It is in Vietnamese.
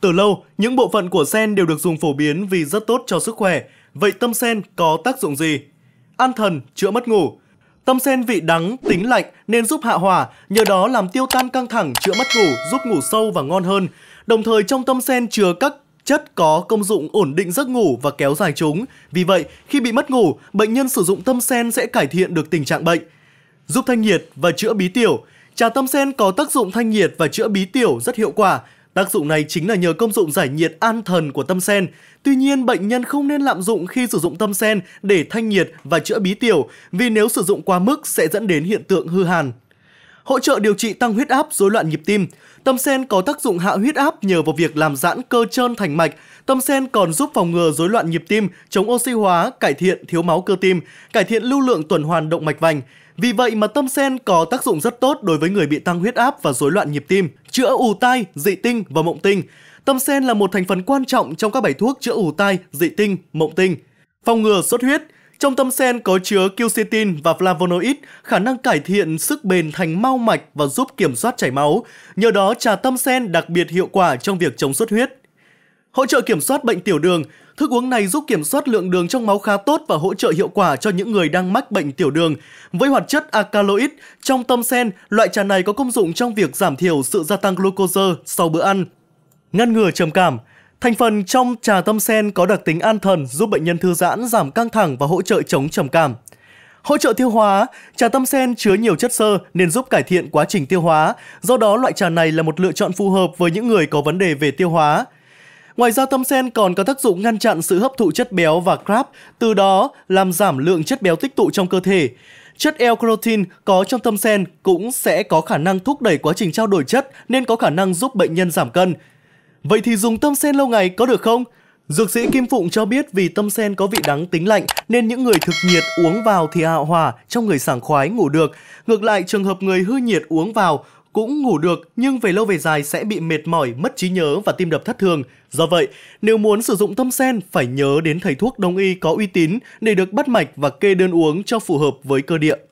Từ lâu, những bộ phận của sen đều được dùng phổ biến vì rất tốt cho sức khỏe. Vậy tâm sen có tác dụng gì? An thần, chữa mất ngủ. Tâm sen vị đắng, tính lạnh nên giúp hạ hỏa, nhờ đó làm tiêu tan căng thẳng, chữa mất ngủ, giúp ngủ sâu và ngon hơn. Đồng thời trong tâm sen chứa các chất có công dụng ổn định giấc ngủ và kéo dài chúng. Vì vậy, khi bị mất ngủ, bệnh nhân sử dụng tâm sen sẽ cải thiện được tình trạng bệnh. Giúp thanh nhiệt và chữa bí tiểu. Trà tâm sen có tác dụng thanh nhiệt và chữa bí tiểu rất hiệu quả. Tác dụng này chính là nhờ công dụng giải nhiệt an thần của tâm sen. Tuy nhiên, bệnh nhân không nên lạm dụng khi sử dụng tâm sen để thanh nhiệt và chữa bí tiểu, vì nếu sử dụng quá mức sẽ dẫn đến hiện tượng hư hàn hỗ trợ điều trị tăng huyết áp, rối loạn nhịp tim. Tâm sen có tác dụng hạ huyết áp nhờ vào việc làm giãn cơ trơn thành mạch. Tâm sen còn giúp phòng ngừa rối loạn nhịp tim, chống oxy hóa, cải thiện thiếu máu cơ tim, cải thiện lưu lượng tuần hoàn động mạch vành. Vì vậy mà tâm sen có tác dụng rất tốt đối với người bị tăng huyết áp và rối loạn nhịp tim, chữa ù tai, dị tinh và mộng tinh. Tâm sen là một thành phần quan trọng trong các bài thuốc chữa ù tai, dị tinh, mộng tinh. Phòng ngừa xuất huyết – trong tâm sen có chứa quercetin và flavonoid, khả năng cải thiện sức bền thành mau mạch và giúp kiểm soát chảy máu. Nhờ đó, trà tâm sen đặc biệt hiệu quả trong việc chống xuất huyết. Hỗ trợ kiểm soát bệnh tiểu đường, thức uống này giúp kiểm soát lượng đường trong máu khá tốt và hỗ trợ hiệu quả cho những người đang mắc bệnh tiểu đường. Với hoạt chất alkaloid trong tâm sen, loại trà này có công dụng trong việc giảm thiểu sự gia tăng glucose sau bữa ăn. Ngăn ngừa trầm cảm, Thành phần trong trà tâm sen có đặc tính an thần giúp bệnh nhân thư giãn, giảm căng thẳng và hỗ trợ chống trầm cảm. Hỗ trợ tiêu hóa, trà tâm sen chứa nhiều chất xơ nên giúp cải thiện quá trình tiêu hóa, do đó loại trà này là một lựa chọn phù hợp với những người có vấn đề về tiêu hóa. Ngoài ra tâm sen còn có tác dụng ngăn chặn sự hấp thụ chất béo và crab, từ đó làm giảm lượng chất béo tích tụ trong cơ thể. Chất L-protein có trong tâm sen cũng sẽ có khả năng thúc đẩy quá trình trao đổi chất nên có khả năng giúp bệnh nhân giảm cân. Vậy thì dùng tâm sen lâu ngày có được không? Dược sĩ Kim Phụng cho biết vì tâm sen có vị đắng tính lạnh nên những người thực nhiệt uống vào thì hạ hòa trong người sảng khoái ngủ được. Ngược lại trường hợp người hư nhiệt uống vào cũng ngủ được nhưng về lâu về dài sẽ bị mệt mỏi, mất trí nhớ và tim đập thất thường. Do vậy, nếu muốn sử dụng tâm sen phải nhớ đến thầy thuốc đông y có uy tín để được bắt mạch và kê đơn uống cho phù hợp với cơ địa.